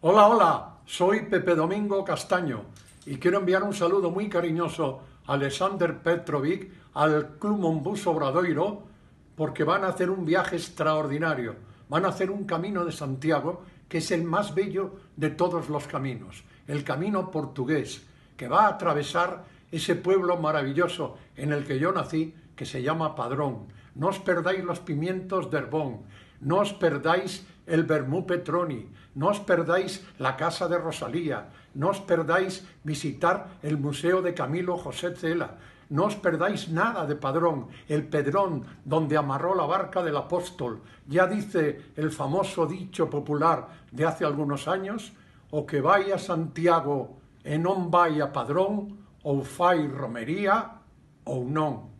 Hola, hola, soy Pepe Domingo Castaño y quiero enviar un saludo muy cariñoso a Alexander Petrovic, al Club Mombus Obradoiro, porque van a hacer un viaje extraordinario. Van a hacer un camino de Santiago que es el más bello de todos los caminos, el camino portugués, que va a atravesar ese pueblo maravilloso en el que yo nací, que se llama Padrón. No os perdáis los pimientos de Herbón, no os perdáis el Bermú Petroni, no os perdáis la Casa de Rosalía, no os perdáis visitar el Museo de Camilo José Cela, no os perdáis nada de Padrón, el Pedrón donde amarró la barca del apóstol. Ya dice el famoso dicho popular de hace algunos años, o que vaya Santiago e non vaya Padrón, o fai romería ou non.